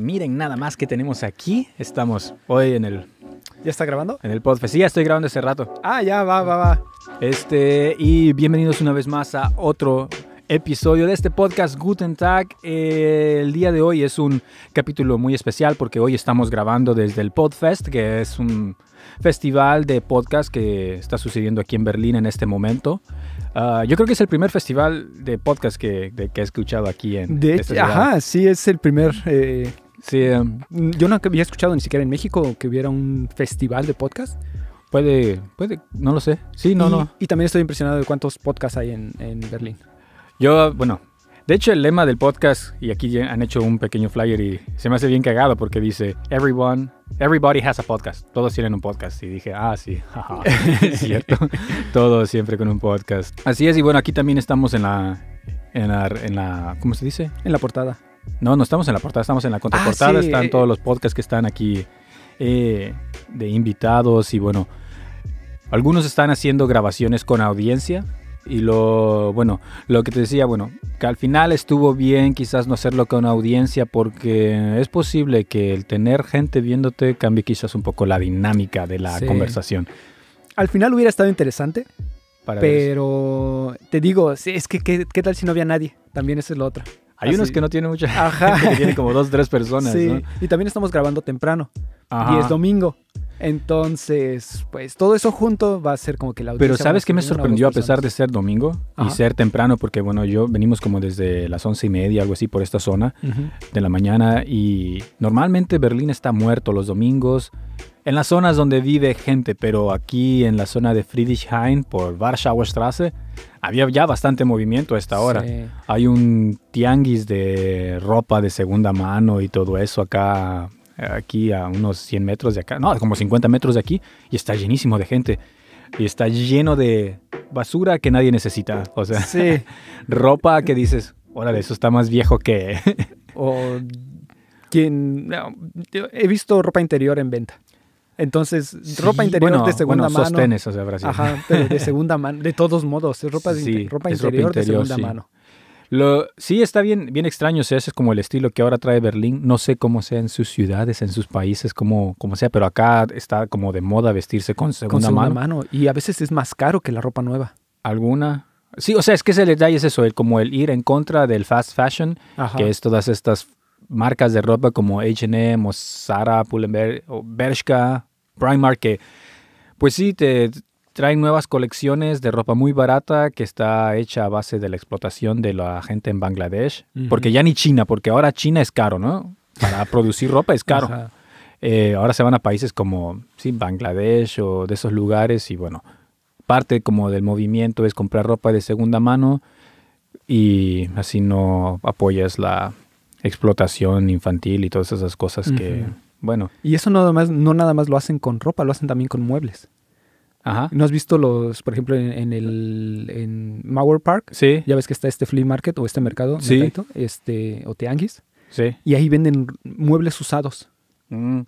miren nada más que tenemos aquí. Estamos hoy en el... ¿Ya está grabando? En el Podfest, Sí, ya estoy grabando hace rato. Ah, ya, va, va, va. Este, y bienvenidos una vez más a otro episodio de este podcast Guten Tag. Eh, el día de hoy es un capítulo muy especial porque hoy estamos grabando desde el Podfest, que es un festival de podcast que está sucediendo aquí en Berlín en este momento. Ah, yo creo que es el primer festival de podcast que, he escuchado aquí en. De hecho ajá, sí, es el primer eh, Sí, eh, yo no había escuchado ni siquiera en México que hubiera un festival de podcast. Puede, puede, no lo sé. Sí, no, no. Y también estoy impresionado de cuántos podcasts hay en, Berlín. Yo, bueno, de hecho, el lema del podcast, y aquí han hecho un pequeño flyer y se me hace bien cagado porque dice, everyone, everybody has a podcast. Todos tienen un podcast. Y dije, ah, sí, es cierto. Todos siempre con un podcast. Así es, y bueno, aquí también estamos en la, en la, en la, ¿cómo se dice? En la portada. No, no estamos en la portada, estamos en la ah, contraportada. Están eh, todos eh. los podcasts que están aquí eh, de invitados y bueno, algunos están haciendo grabaciones con audiencia. Y lo, bueno, lo que te decía, bueno, que al final estuvo bien quizás no hacerlo con audiencia porque es posible que el tener gente viéndote cambie quizás un poco la dinámica de la conversación. Al final hubiera estado interesante, pero te digo, es que ¿qué, tal si no había nadie? También esa es la otra. Hay unos que no tienen mucha Ajá. Gente que tienen como dos, tres personas. Sí. Y también estamos grabando temprano. Y es domingo. Entonces, pues todo eso junto va a ser como que la Pero ¿sabes qué me sorprendió a pesar de ser domingo y ser temprano? Porque bueno, yo venimos como desde las once y media, algo así, por esta zona de la mañana y normalmente Berlín está muerto los domingos. En las zonas donde vive gente, pero aquí en la zona de Friedrichshain por Warschauer Straße había ya bastante movimiento a esta hora. Hay un tianguis de ropa de segunda mano y todo eso acá aquí a unos 100 metros de acá, no, como 50 metros de aquí, y está llenísimo de gente. Y está lleno de basura que nadie necesita. O sea, ropa que dices, órale, eso está más viejo que... o quien... he visto ropa interior en venta. Entonces, ropa interior de segunda mano. de segunda mano, de todos modos, ropa, interior de segunda mano. Lo, sí, está bien, bien extraño, o sea, ese es como el estilo que ahora trae Berlín. No sé cómo sea en sus ciudades, en sus países, cómo, cómo sea, pero acá está como de moda vestirse con segunda, mano. Y a veces es más caro que la ropa nueva. ¿Alguna? Sí, o sea, es que ese detalle es eso, el, como el ir en contra del fast fashion, que es todas estas marcas de ropa como H&M o Zara, o Bershka, Primark, que pues sí, te, Traen nuevas colecciones de ropa muy barata que está hecha a base de la explotación de la gente en Bangladesh, porque ya ni China, porque ahora China es caro, ¿no? Para producir ropa es caro. Eh, ahora se van a países como sí, Bangladesh o de esos lugares y bueno, parte como del movimiento es comprar ropa de segunda mano y así no apoyas la explotación infantil y todas esas cosas que, bueno. Y eso nada, más, no nada más lo hacen con ropa, lo hacen también con muebles. Ajá. ¿No has visto los, por ejemplo, en, el en Mauer Park? Sí. Ya ves que está este flea market o este mercado, sí. este, o tianguis. Sí. Y ahí venden muebles usados. Mm.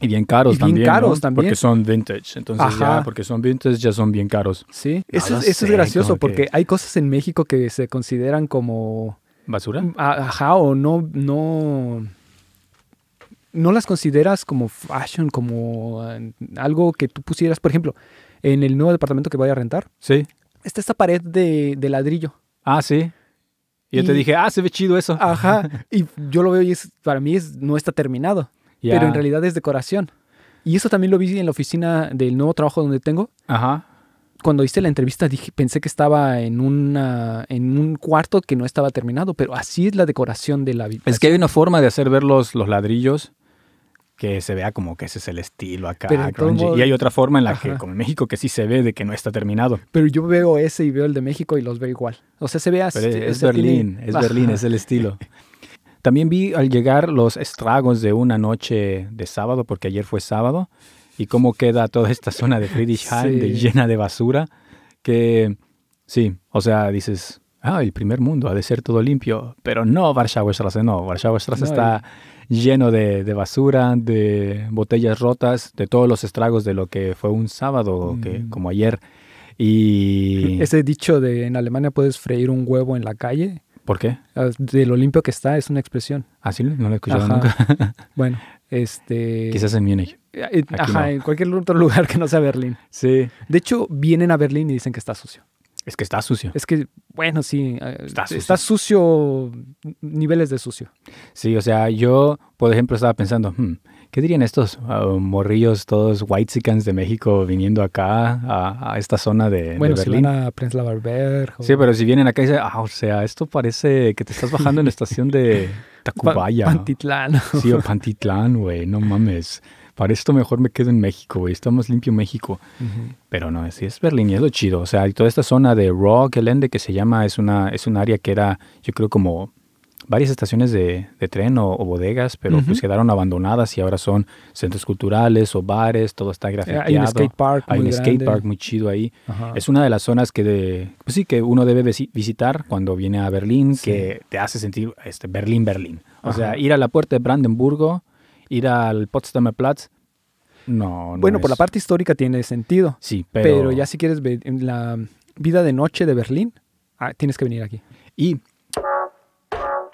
Y bien caros y bien caros también. Porque son vintage. Entonces ya, porque son vintage, ya son bien caros. Sí. eso, es, gracioso porque hay cosas en México que se consideran como... ¿Basura? Ajá, o no, no no las consideras como fashion, como eh, algo que tú pusieras, por ejemplo, en el nuevo departamento que voy a rentar. Sí. Está esta pared de, ladrillo. Ah, sí. Y yo te dije, ah, se ve chido eso. Ajá. y yo lo veo y es, para mí es, no está terminado. Pero en realidad es decoración. Y eso también lo vi en la oficina del nuevo trabajo donde tengo. Ajá. Cuando hice la entrevista dije, pensé que estaba en, una, en un cuarto que no estaba terminado, pero así es la decoración de la Es que hay una forma de hacer ver los ladrillos que se vea como que ese es el estilo acá. y hay otra forma en la que, como en México, que sí se ve de que no está terminado. Pero yo veo ese y veo el de México y los veo igual. O sea, se ve así. Es, Berlín, es Berlín, es el estilo. También vi al llegar los estragos de una noche de sábado, porque ayer fue sábado, y cómo queda toda esta zona de Friedrichshain llena de basura, que sí, o sea, dices, ah, el primer mundo, ha de ser todo limpio, pero no Warschau no, Warschau está lleno de, basura, de botellas rotas, de todos los estragos de lo que fue un sábado, que, mm. como ayer. Y... Ese dicho de en Alemania puedes freír un huevo en la calle. ¿Por qué? Ah, de lo limpio que está es una expresión. Ah, sí, no lo he escuchado nunca. bueno, este... Quizás en Múnich. Eh, eh, ajá, en cualquier otro lugar que no sea Berlín. Sí. De hecho, vienen a Berlín y dicen que está sucio. Es que está sucio. Es que, bueno, sí. Eh, está sucio. niveles de sucio. Sí, o sea, yo, por ejemplo, estaba pensando, hmm, ¿qué dirían estos ah, morrillos, todos whitesicans de México viniendo acá a, esta zona de, bueno, Berlín? Bueno, si van a Barber. Sí, pero si vienen acá y dicen, ah, o sea, esto parece que te estás bajando en la estación de Tacubaya. Pantitlán. Sí, o Pantitlán, güey, no mames para esto mejor me quedo en México, güey. Estamos limpio México. Pero no, es, es Berlín y es lo chido. O sea, toda esta zona de Ende, que se llama, es una, es un área que era, yo creo, como varias estaciones de, tren o, bodegas, pero pues quedaron abandonadas y ahora son centros culturales o bares, todo está grafiteado. Ah, hay un skate park Hay un skate park muy chido ahí. Es una de las zonas que, pues, sí, que uno debe visitar cuando viene a Berlín, que te hace sentir este, Berlín, Berlín. O sea, ir a la puerta de Brandenburgo ir al Potsdamer Platz. No, Bueno, por la parte histórica tiene sentido. Sí, pero... pero ya si quieres ver la vida de noche de Berlín, ah, tienes que venir aquí. Y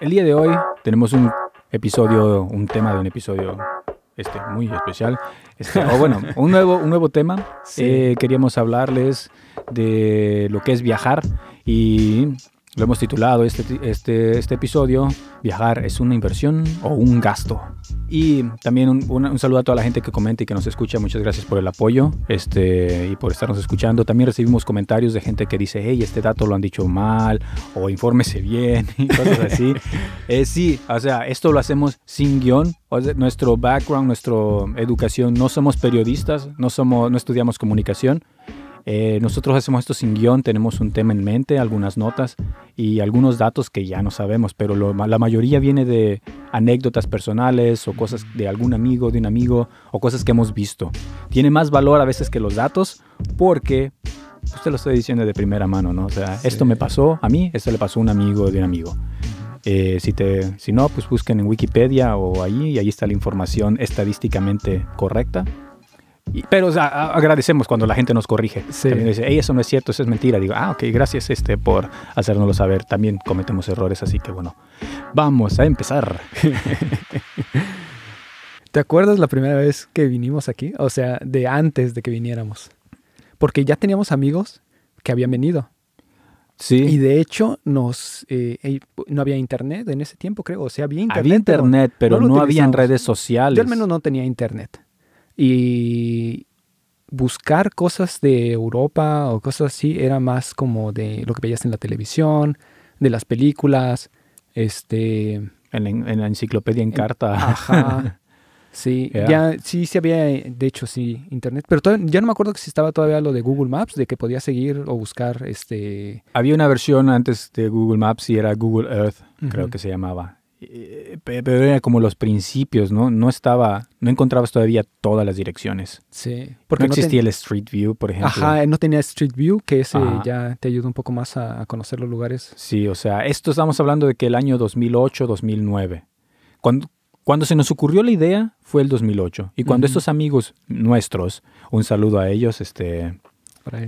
el día de hoy tenemos un episodio, un tema de un episodio este muy especial. Este, o bueno, un nuevo, un nuevo tema. Eh, queríamos hablarles de lo que es viajar y lo hemos titulado este, este, este episodio, Viajar es una inversión o un gasto. Y también un, saludo a toda la gente que comenta y que nos escucha. Muchas gracias por el apoyo este, y por estarnos escuchando. También recibimos comentarios de gente que dice, hey, este dato lo han dicho mal o infórmese bien y cosas así. Eh, sí, o sea, esto lo hacemos sin guión. nuestro background, nuestra educación, no somos periodistas, no, somos, no estudiamos comunicación. Eh, nosotros hacemos esto sin guión, tenemos un tema en mente, algunas notas y algunos datos que ya no sabemos, pero la mayoría viene de anécdotas personales o cosas de algún amigo, de un amigo o cosas que hemos visto. Tiene más valor a veces que los datos porque usted pues, lo está diciendo de primera mano, ¿no? O sea, esto me pasó a mí, esto le pasó a un amigo de un amigo. Eh, si, te, si no, pues busquen en Wikipedia o ahí y ahí está la información estadísticamente correcta pero agradecemos cuando la gente nos corrige. Sí. También dice, ey, eso no es cierto, eso es mentira. Digo, ah, ok, gracias este, por hacérnoslo saber. También cometemos errores, así que bueno, vamos a empezar. ¿Te acuerdas la primera vez que vinimos aquí? O sea, de antes de que viniéramos. Porque ya teníamos amigos que habían venido. Sí. Y de hecho, nos eh, eh, no había internet en ese tiempo, creo. O sea, había internet. Había internet, pero, no, había habían redes sociales. Yo al menos no tenía internet. Y buscar cosas de Europa o cosas así era más como de lo que veías en la televisión, de las películas, este... En, la enciclopedia en, carta. Ajá. Sí, ya sí sí había, de hecho sí, internet, pero ya no me acuerdo que si estaba todavía lo de Google Maps, de que podía seguir o buscar este... Había una versión antes de Google Maps y era Google Earth, creo que se llamaba. Eh, pero era como los principios, ¿no? No estaba, no encontrabas todavía todas las direcciones. Sí. Porque no, existía el Street View, por ejemplo. Ajá, no tenía Street View, que ese ya te ayuda un poco más a, conocer los lugares. Sí, o sea, esto estamos hablando de que el año 2008, 2009. Cuando, se nos ocurrió la idea fue el 2008. Y cuando estos amigos nuestros, un saludo a ellos, este...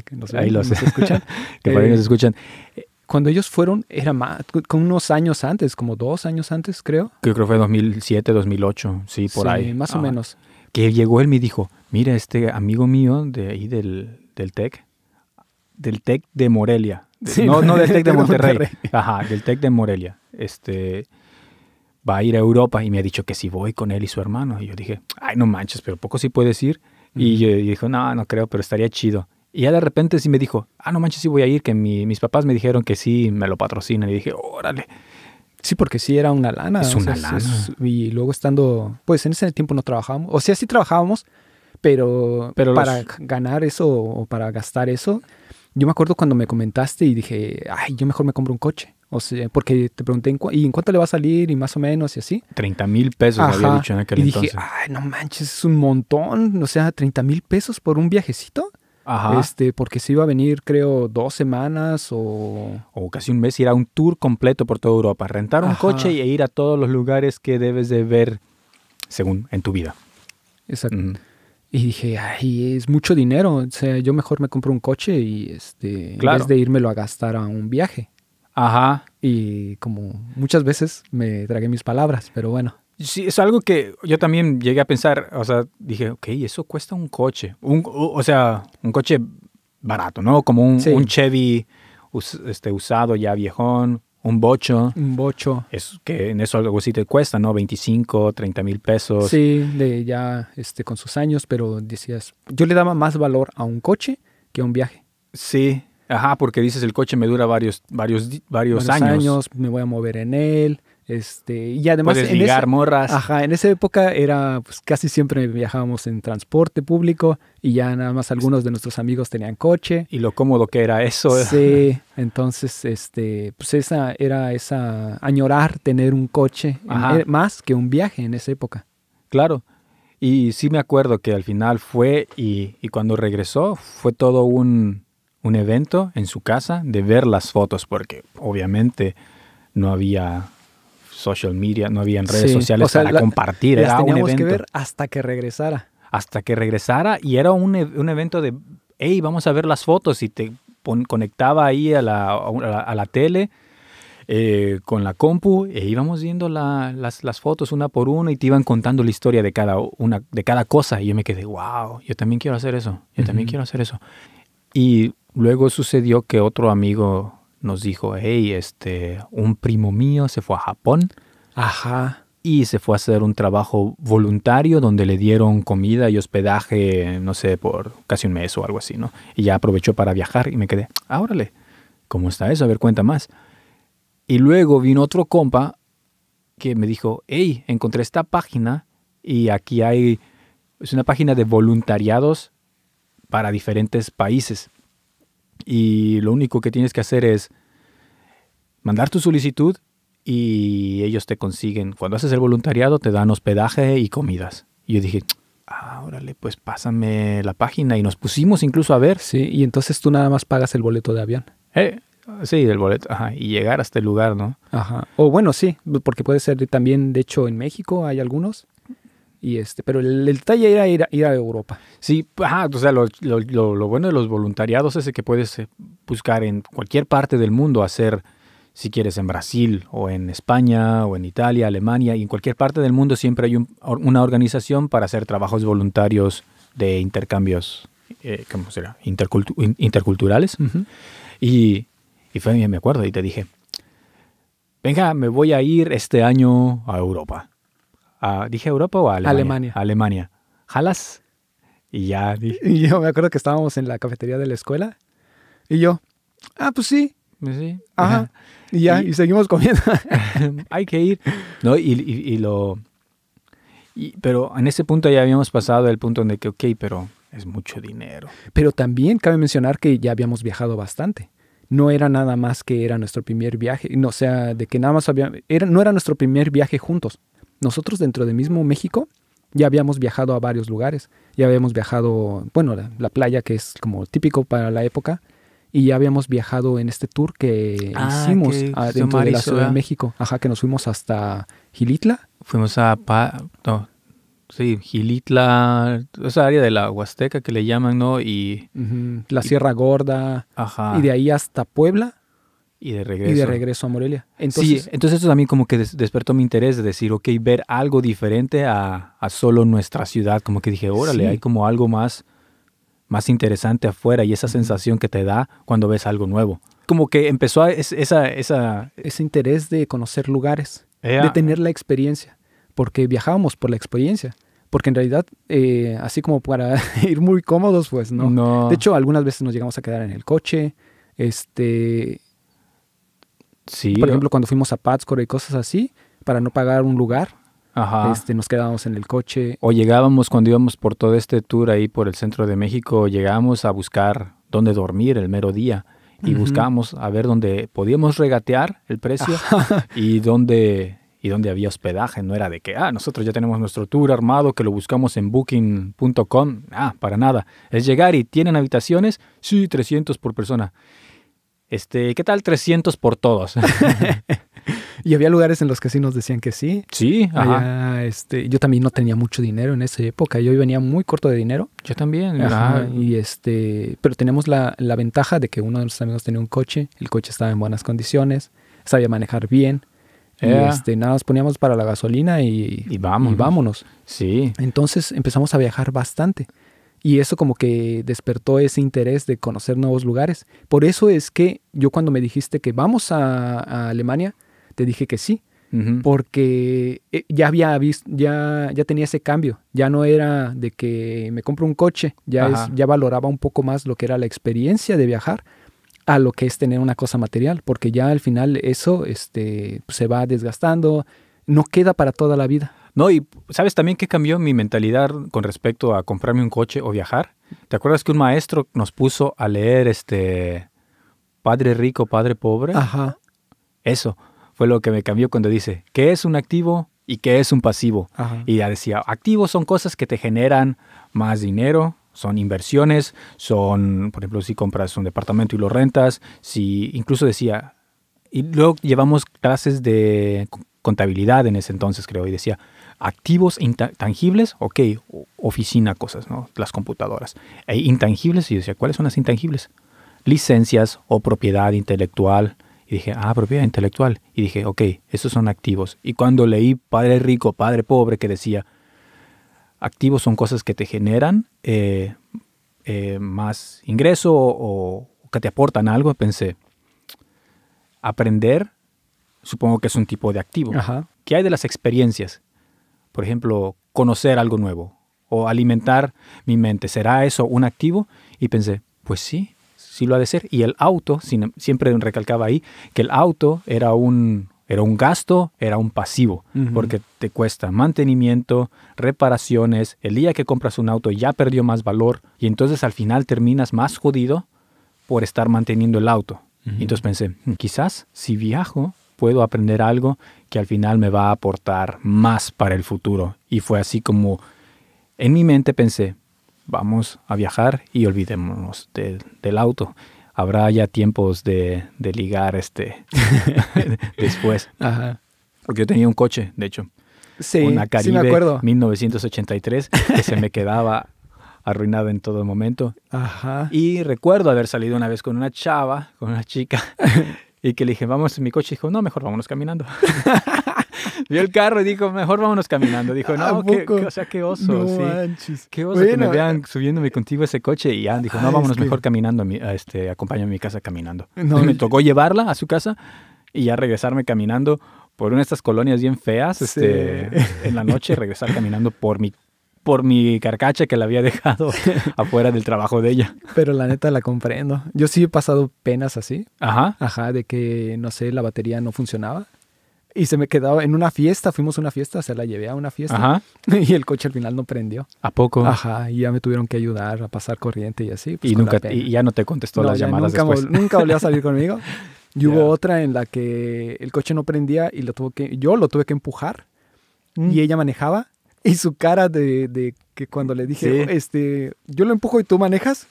que nos, ahí los, escuchan. que por ahí eh, escuchan. Cuando ellos fueron, era más, con unos años antes, como dos años antes, creo. Creo que fue 2007, 2008, sí, por ahí. sí, más o ah. menos. Que llegó él y me dijo, mira, este amigo mío de ahí del, del TEC, del TEC de Morelia. Sí, no, no del TEC de, Monterrey. Ajá, del TEC de Morelia. Este va a ir a Europa y me ha dicho que si voy con él y su hermano. Y yo dije, ay, no manches, pero poco si puedes ir. Y, yo, y dijo, no, no creo, pero estaría chido. Y ya de repente sí me dijo, ah, no manches, sí voy a ir, que mis papás me dijeron que sí, me lo patrocinan. Y dije, órale. Sí, porque sí era una lana. Es una lana. y luego estando, pues en ese tiempo no trabajábamos. O sea, sí trabajábamos, pero, pero para ganar eso o para gastar eso, yo me acuerdo cuando me comentaste y dije, ay, yo mejor me compro un coche. O sea, porque te pregunté, ¿en ¿y en cuánto le va a salir? Y más o menos, y así. 30 mil pesos, había dicho en aquel y dije, Ay, no manches, es un montón. O sea, 30 mil pesos por un viajecito. Este, porque se iba a venir, creo, dos semanas o... O casi un mes, ir a un tour completo por toda Europa, rentar un coche e ir a todos los lugares que debes de ver, según, en tu vida. Exacto. Y dije, ay, es mucho dinero, o sea, yo mejor me compro un coche y este, claro. en vez de irmelo a gastar a un viaje. Ajá. Y como muchas veces me tragué mis palabras, pero bueno. Sí, es algo que yo también llegué a pensar, o sea, dije, ok, eso cuesta un coche, un, o sea, un coche barato, ¿no? Como un, Chevy este, usado ya viejón, un bocho. Un bocho. Es que en eso algo sí te cuesta, ¿no? 25, 30 mil pesos. Sí, ya este, con sus años, pero decías, yo le daba más valor a un coche que a un viaje. Sí, ajá, porque dices, el coche me dura varios, varios, varios, años. años, me voy a mover en él este, y además. en Ajá, en esa época era, pues casi siempre viajábamos en transporte público y ya nada más algunos de nuestros amigos tenían coche. Y lo cómodo que era eso. Sí, entonces, este, pues esa era esa añorar tener un coche e, más que un viaje en esa época. Claro. Y sí me acuerdo que al final fue y, y cuando regresó fue todo un, un evento en su casa de ver las fotos porque obviamente no había social media, no había redes sociales para compartir. era un evento. que ver hasta que regresara. Hasta que regresara y era un, e-, un evento de, hey, vamos a ver las fotos y te conectaba ahí a la, a la, tele. Eh, con la compu e íbamos viendo las, las, fotos una por una y te iban contando la historia de cada, una, de cada cosa. Y yo me quedé, wow, yo también quiero hacer eso, yo también quiero hacer eso. Y luego sucedió que otro amigo nos dijo, hey, este, un primo mío se fue a Japón. Ajá. Y se fue a hacer un trabajo voluntario donde le dieron comida y hospedaje, no sé, por casi un mes o algo así, ¿no? Y ya aprovechó para viajar y me quedé, ah, órale, ¿cómo está eso? A ver, cuenta más. Y luego vino otro compa que me dijo, hey, encontré esta página y aquí hay, es una página de voluntariados para diferentes países y lo único que tienes que hacer es mandar tu solicitud y ellos te consiguen, cuando haces el voluntariado, te dan hospedaje y comidas. Y yo dije, ah, órale, pues pásame la página y nos pusimos incluso a ver. Sí, y entonces tú nada más pagas el boleto de avión. Eh, sí, el boleto, ajá, y llegar hasta el este lugar, ¿no? Ajá. O bueno, sí, porque puede ser también, de hecho, en México hay algunos y este, pero el, taller era ir a, ir a, Europa. Sí, ajá, o sea, lo, bueno de los voluntariados es que puedes eh, buscar en cualquier parte del mundo hacer, si quieres, en Brasil o en España o en Italia, Alemania, y en cualquier parte del mundo siempre hay una organización para hacer trabajos voluntarios de intercambios, eh, ¿cómo será? interculturales. Y, y fue, me acuerdo, y te dije, venga, me voy a ir este año a Europa. ¿dije Europa o Alemania? Alemania. Alemania. ¿Jalas? Y ya. Y yo me acuerdo que estábamos en la cafetería de la escuela y yo, ah, pues sí. Pues Ajá. Y ya, y, seguimos comiendo. hay que ir. No, y, lo... pero en ese punto ya habíamos pasado el punto el que, ok, pero es mucho dinero. Pero también cabe mencionar que ya habíamos viajado bastante. No era nada más que era nuestro primer viaje, no, o sea, de que nada más había, era, no era nuestro primer viaje juntos nosotros dentro de mismo México ya habíamos viajado a varios lugares. Ya habíamos viajado, bueno, la, playa que es como típico para la época. Y ya habíamos viajado en este tour que ah, hicimos dentro de la Ciudad de México. Ajá, que nos fuimos hasta Gilitla. Fuimos a... Pa no, Sí, Gilitla, esa área de la Huasteca que le llaman, ¿no? Y... La Sierra Gorda. Ajá. Y de ahí hasta Puebla y de regreso. Y de regreso a Morelia. Entonces, sí, entonces eso también como que despertó mi interés de decir, ok, ver algo diferente a, a solo nuestra ciudad. Como que dije, órale, hay como algo más, más interesante afuera y esa sensación que te da cuando ves algo nuevo. Como que empezó esa, esa... Ese interés de conocer lugares, de tener la experiencia, porque viajábamos por la experiencia. Porque en realidad, eh, así como para ir muy cómodos, pues no. no. De hecho, algunas veces nos llegamos a quedar en el coche, este por ejemplo, cuando fuimos a Pátzcuaro y cosas así, para no pagar un lugar, Este, nos quedábamos en el coche. O llegábamos cuando íbamos por todo este tour ahí por el centro de México, llegábamos a buscar dónde dormir el mero día y buscábamos a ver dónde podíamos regatear el precio y dónde y dónde había hospedaje, no era de que, ah, nosotros ya tenemos nuestro tour armado, que lo buscamos en booking.com, ah, para nada. Es llegar y tienen habitaciones, sí, 300 por persona este, ¿qué tal 300 por todos? y había lugares en los que sí nos decían que sí. Sí, ajá. este, yo también no tenía mucho dinero en esa época. Yo venía muy corto de dinero. Yo también. Ajá, y este, pero tenemos la, ventaja de que uno de nuestros amigos tenía un coche. El coche estaba en buenas condiciones. Sabía manejar bien. este, nada, nos poníamos para la gasolina y, vámonos. vámonos. Sí. Entonces empezamos a viajar bastante. Y eso como que despertó ese interés de conocer nuevos lugares. Por eso es que yo cuando me dijiste que vamos a, Alemania, te dije que sí, porque eh, ya había visto, ya, ya tenía ese cambio, ya no era de que me compro un coche, ya, ya valoraba un poco más lo que era la experiencia de viajar a lo que es tener una cosa material, porque ya al final eso este, se va desgastando, no queda para toda la vida. No, y ¿sabes también qué cambió mi mentalidad con respecto a comprarme un coche o viajar? ¿Te acuerdas que un maestro nos puso a leer este Padre rico, padre pobre? Ajá. Eso fue lo que me cambió cuando dice, ¿qué es un activo y qué es un pasivo? Ajá. Y ya decía, activos son cosas que te generan más dinero, son inversiones, son, por ejemplo, si compras un departamento y lo rentas, si incluso decía, y luego llevamos clases de contabilidad en ese entonces, creo, y decía, Activos intangibles? ok, oficina, cosas, ¿no? Las computadoras. E intangibles, y yo decía, ¿cuáles son las intangibles? Licencias o propiedad intelectual. Y dije, ah, propiedad intelectual. Y dije, ok, esos son activos. Y cuando leí Padre Rico, Padre Pobre, que decía, activos son cosas que te generan eh, eh, más ingreso o, que te aportan algo, pensé, aprender supongo que es un tipo de activo. ¿Qué hay de las experiencias? Por ejemplo, conocer algo nuevo o alimentar mi mente. ¿Será eso un activo? Y pensé, pues sí, sí lo ha de ser. Y el auto, siempre recalcaba ahí, que el auto era un, era un gasto, era un pasivo, porque te cuesta mantenimiento, reparaciones, el día que compras un auto ya perdió más valor y entonces al final terminas más jodido por estar manteniendo el auto. Entonces pensé, mm, quizás si viajo puedo aprender algo que al final me va a aportar más para el futuro. Y fue así como en mi mente pensé, vamos a viajar y olvidémonos del auto. Habrá ya tiempos de, ligar este después. Porque yo tenía un coche, de hecho. Sí, una Caribe acuerdo. 1983 que se me quedaba arruinado en todo momento. Y recuerdo haber salido una vez con una chava, con una chica, y que le dije, vamos en mi coche. Dijo, no, mejor vámonos caminando. Vio el carro y dijo, mejor vámonos caminando. Dijo, no, qué o sea, qué oso. sí. Qué oso que me vean subiéndome contigo ese coche. Y ya, dijo, no, ah, vámonos mejor caminando. A este, acompáñame a mi casa caminando. me tocó llevarla a su casa y ya regresarme caminando por una de estas colonias bien feas, este, en la noche regresar caminando por mi por mi carcacha que la había dejado afuera del trabajo de ella. Pero la neta la comprendo. Yo sí he pasado penas así. Ajá. Ajá, de que, no sé, la batería no funcionaba. Y se me quedaba en una fiesta, fuimos a una fiesta, se la llevé a una fiesta. Ajá. Y el coche al final no prendió. ¿A poco? Ajá, y ya me tuvieron que ayudar a pasar corriente y así. Pues, y nunca, y ya no te contestó las llamadas nunca después. nunca volvió a salir conmigo. Y hubo otra en la que el coche no prendía y lo tuvo que, yo lo tuve que empujar. Mm. Y ella manejaba y su cara de, que cuando le dije, este, yo lo empujo y tú manejas,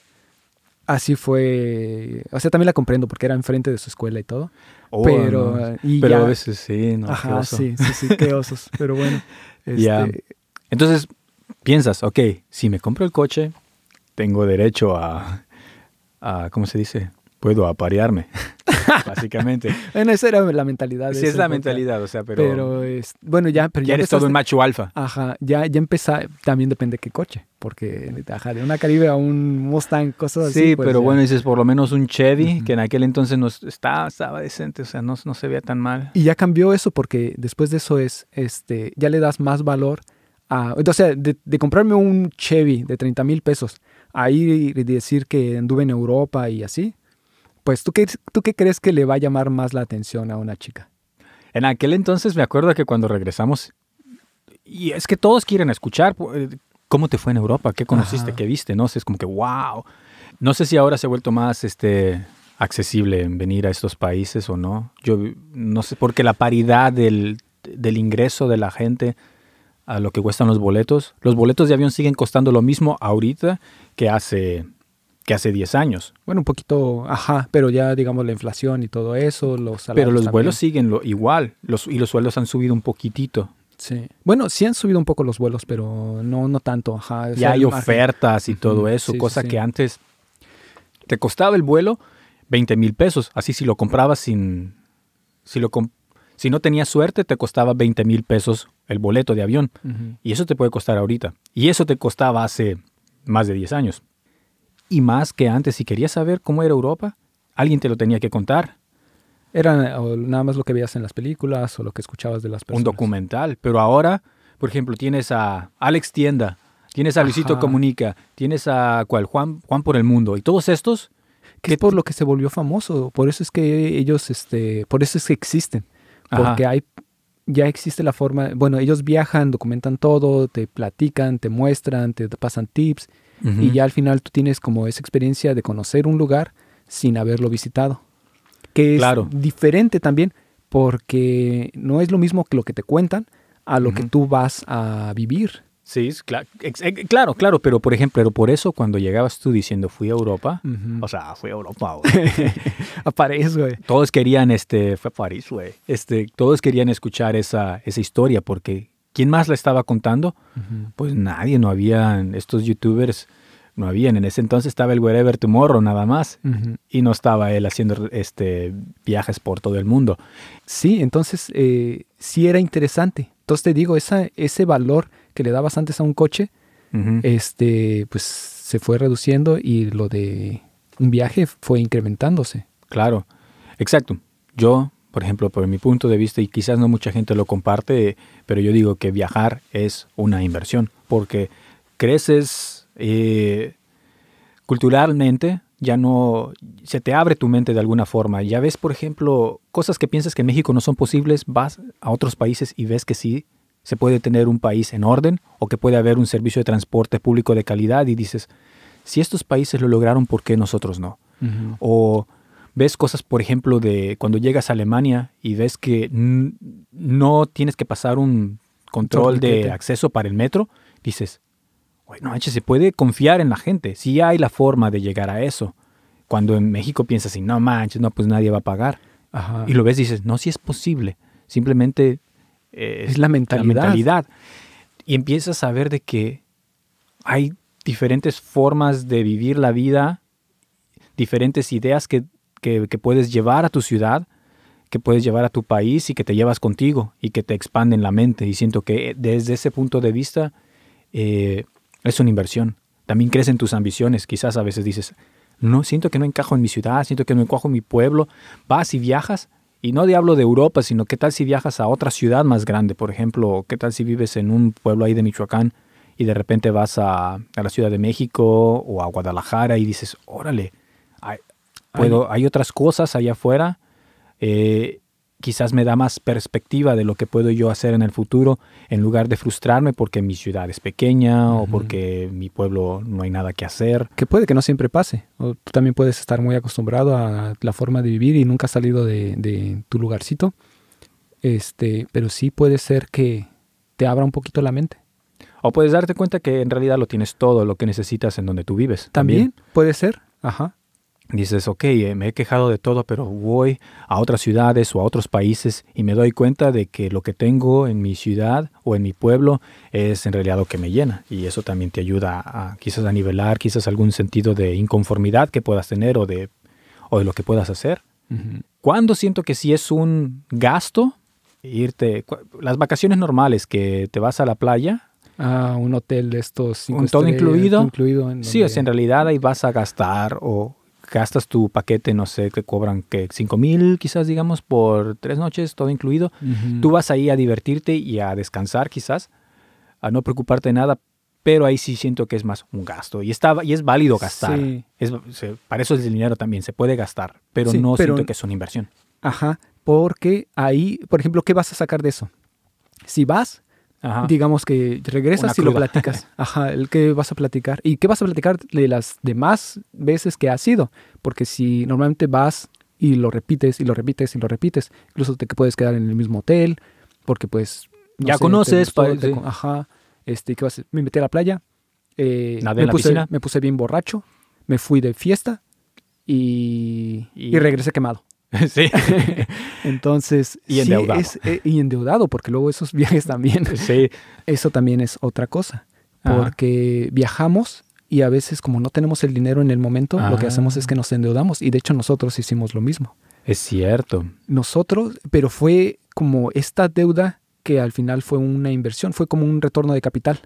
así fue. O sea, también la comprendo porque era enfrente de su escuela y todo. Oh, pero pero a veces sí, no. Ajá, sí, sí, sí, qué osos. pero bueno. Este Entonces piensas, ok, si me compro el coche, tengo derecho a, a ¿cómo se dice? puedo aparearme, básicamente. bueno, esa era la mentalidad. Sí, es la mentalidad, o sea, pero... pero bueno, ya... Pero ya, eres todo un macho alfa. Ajá, ya, ya empezar, también depende de qué coche, porque ajá, de una Caribe a un Mustang, cosas así. Sí, pues, pero bueno, dices por lo menos un Chevy, que en aquel entonces no estaba, estaba decente, o sea, no, no se veía tan mal. Y ya cambió eso, porque después de eso es, este, ya le das más valor a... Entonces, de, de comprarme un Chevy de 30 mil pesos, ahí decir que anduve en Europa y así pues, ¿tú qué, ¿tú qué crees que le va a llamar más la atención a una chica? En aquel entonces me acuerdo que cuando regresamos, y es que todos quieren escuchar, eh, ¿cómo te fue en Europa? ¿Qué conociste? ¿Qué viste? No sé, es como que, wow. No sé si ahora se ha vuelto más este, accesible venir a estos países o no. Yo no sé, porque la paridad del, del ingreso de la gente a lo que cuestan los boletos. Los boletos de avión siguen costando lo mismo ahorita que hace que hace 10 años. Bueno, un poquito, ajá, pero ya digamos la inflación y todo eso, los salarios. Pero los vuelos siguen igual los, y los sueldos han subido un poquitito. Sí. Bueno, sí han subido un poco los vuelos, pero no, no tanto, ajá. Ya hay ofertas y todo eso, cosa que antes te costaba el vuelo 20 mil pesos, así si lo comprabas sin... Si, lo si no tenías suerte, te costaba 20 mil pesos el boleto de avión. Y eso te puede costar ahorita. Y eso te costaba hace más de 10 años y más que antes. Si querías saber cómo era Europa, alguien te lo tenía que contar. Era nada más lo que veías en las películas o lo que escuchabas de las personas. Un documental, pero ahora, por ejemplo, tienes a Alex Tienda, tienes a Luisito Comunica, tienes a cual Juan, Juan por el Mundo, y todos estos... Que es por lo que se volvió famoso, por eso es que ellos, este, por eso es que existen, porque hay ya existe la forma, bueno, ellos viajan, documentan todo, te platican, te muestran, te pasan tips y ya al final tú tienes como esa experiencia de conocer un lugar sin haberlo visitado, que claro. es diferente también porque no es lo mismo que lo que te cuentan a lo que tú vas a vivir. Sí, claro, eh, claro, claro, pero por ejemplo, pero por eso cuando llegabas tú diciendo fui a Europa, o sea, fui a Europa, a París, Todos querían, este, fue a París, Este, todos querían escuchar esa, esa historia porque ¿quién más la estaba contando? Pues nadie, no habían estos youtubers, no habían. En ese entonces estaba el Wherever Tomorrow nada más y no estaba él haciendo este, viajes por todo el mundo. Sí, entonces eh, sí era interesante. Entonces te digo, esa, ese valor que le dabas antes a un coche, este, pues se fue reduciendo y lo de un viaje fue incrementándose. Claro, exacto. Yo, por ejemplo, por mi punto de vista, y quizás no mucha gente lo comparte, pero yo digo que viajar es una inversión, porque creces eh, culturalmente, ya no se te abre tu mente de alguna forma. Ya ves, por ejemplo, cosas que piensas que en México no son posibles, vas a otros países y ves que sí se puede tener un país en orden o que puede haber un servicio de transporte público de calidad y dices, si estos países lo lograron, ¿por qué nosotros no? O ves cosas, por ejemplo, de cuando llegas a Alemania y ves que no tienes que pasar un control de acceso para el metro, dices, bueno, manches se puede confiar en la gente, si hay la forma de llegar a eso. Cuando en México piensas no manches, no, pues nadie va a pagar. Y lo ves y dices, no, si es posible. Simplemente es la mentalidad. Y empiezas a ver de que hay diferentes formas de vivir la vida, diferentes ideas que, que, puedes llevar a tu ciudad, que puedes llevar a tu país y que te llevas contigo y que te expanden la mente. Y siento que eh, desde ese punto de vista eh, es una inversión. También crecen tus ambiciones. Quizás a veces dices, no, siento que no encajo en mi ciudad, siento que no encajo en mi pueblo. Vas y viajas y no de hablo de Europa, sino qué tal si viajas a otra ciudad más grande, por ejemplo, qué tal si vives en un pueblo ahí de Michoacán y de repente vas a, la Ciudad de México o a Guadalajara y dices, órale, hay, puedo, hay otras cosas allá afuera. Eh, quizás me da más perspectiva de lo que puedo yo hacer en el futuro en lugar de frustrarme porque mi ciudad es pequeña o porque mi pueblo no hay nada que hacer. Que puede que no siempre pase. O tú también puedes estar muy acostumbrado a la forma de vivir y nunca has salido de, tu lugarcito. Este, pero sí puede ser que te abra un poquito la mente. O puedes darte cuenta que en realidad lo tienes todo lo que necesitas en donde tú vives. También, ¿También? puede ser. Ajá dices, ok, eh, me he quejado de todo, pero voy a otras ciudades o a otros países y me doy cuenta de que lo que tengo en mi ciudad o en mi pueblo es en realidad lo que me llena. Y eso también te ayuda a quizás a nivelar, quizás algún sentido de inconformidad que puedas tener o de, de lo que puedas hacer. Cuando siento que sí es un gasto irte, las vacaciones normales que te vas a la playa, a ah, un hotel de estos cinco un todo incluido. incluido sí, es en realidad ahí vas a gastar o, gastas tu paquete, no sé, que cobran que 5 mil quizás, digamos, por tres noches, todo incluido. Tú vas ahí a divertirte y a descansar quizás, a no preocuparte de nada, pero ahí sí siento que es más un gasto y, está, y es válido gastar. Es, para eso es el dinero también, se puede gastar, pero no siento que es una inversión. Ajá, porque ahí, por ejemplo, ¿qué vas a sacar de eso? Si vas digamos que regresas y lo platicas. Ajá, el que vas a platicar. ¿Y qué vas a platicar de las demás veces que has sido Porque si normalmente vas y lo repites y lo repites y lo repites, incluso te puedes quedar en el mismo hotel, porque pues... ya conoces, ajá, este, ¿qué Me metí a la playa, eh, me, puse, me puse bien borracho, me fui de fiesta y... y regresé quemado. Entonces. Y endeudado. Eh, endeudado, porque luego esos viajes también. Sí. Eso también es otra cosa. Porque viajamos y a veces, como no tenemos el dinero en el momento, lo que hacemos es que nos endeudamos. Y de hecho, nosotros hicimos lo mismo. Es cierto. Nosotros, pero fue como esta deuda que al final fue una inversión, fue como un retorno de capital.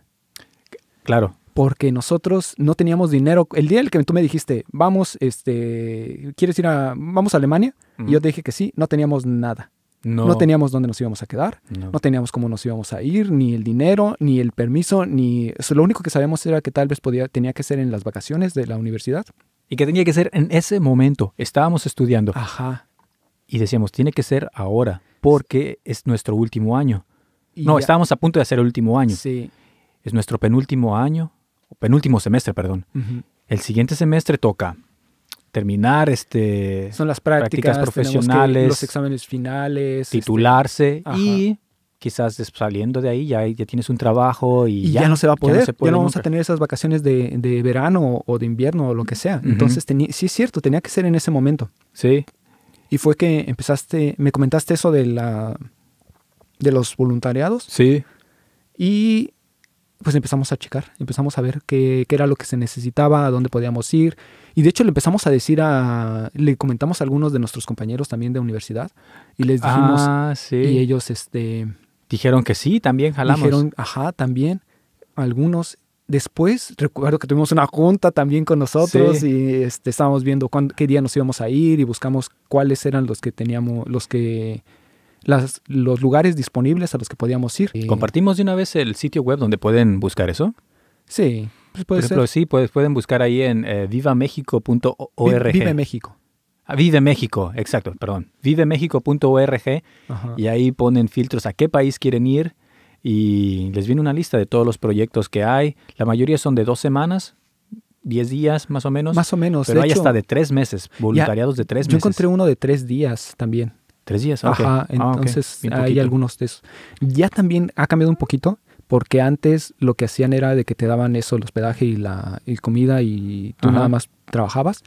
Claro porque nosotros no teníamos dinero. El día en el que tú me dijiste, vamos, este, ¿quieres ir a, vamos a Alemania? Y yo dije que sí, no teníamos nada. No. teníamos dónde nos íbamos a quedar, no. teníamos cómo nos íbamos a ir, ni el dinero, ni el permiso, ni... lo único que sabíamos era que tal vez podía, tenía que ser en las vacaciones de la universidad. Y que tenía que ser en ese momento. Estábamos estudiando. Ajá. Y decíamos, tiene que ser ahora, porque es nuestro último año. no, estábamos a punto de hacer el último año. Sí. Es nuestro penúltimo año, o penúltimo semestre, perdón. El siguiente semestre toca terminar este son las prácticas, profesionales, los exámenes finales, este, titularse y quizás saliendo de ahí ya, ya tienes un trabajo y, ya, no se va a poder, ya no, vamos a tener esas vacaciones de, verano o de invierno o lo que sea. Entonces, sí es cierto, tenía que ser en ese momento. Sí. Y fue que empezaste, me comentaste eso de la de los voluntariados. Sí. Y pues empezamos a checar, empezamos a ver qué, qué, era lo que se necesitaba, a dónde podíamos ir. Y de hecho le empezamos a decir a, le comentamos a algunos de nuestros compañeros también de universidad y les dijimos, ah, y ellos este, dijeron que sí, también jalamos. Dijeron, ajá, también, algunos. Después recuerdo que tuvimos una junta también con nosotros y este, estábamos viendo qué día nos íbamos a ir y buscamos cuáles eran los que teníamos, los que los lugares disponibles a los que podíamos ir. ¿Compartimos de una vez el sitio web donde pueden buscar eso? Sí, pues puede sí, pueden buscar ahí en eh, vivamexico.org. Vive México. Ah, Vive México, exacto, perdón. Viveméxico.org y ahí ponen filtros a qué país quieren ir y les viene una lista de todos los proyectos que hay. La mayoría son de dos semanas, diez días más o menos. Más o menos. Pero hay hasta de tres meses, voluntariados de tres meses. Yo encontré uno de tres días también. Tres días, Ajá, ah, entonces hay algunos de esos. Ya también ha cambiado un poquito, porque antes lo que hacían era de que te daban eso, el hospedaje y la comida y tú nada más trabajabas.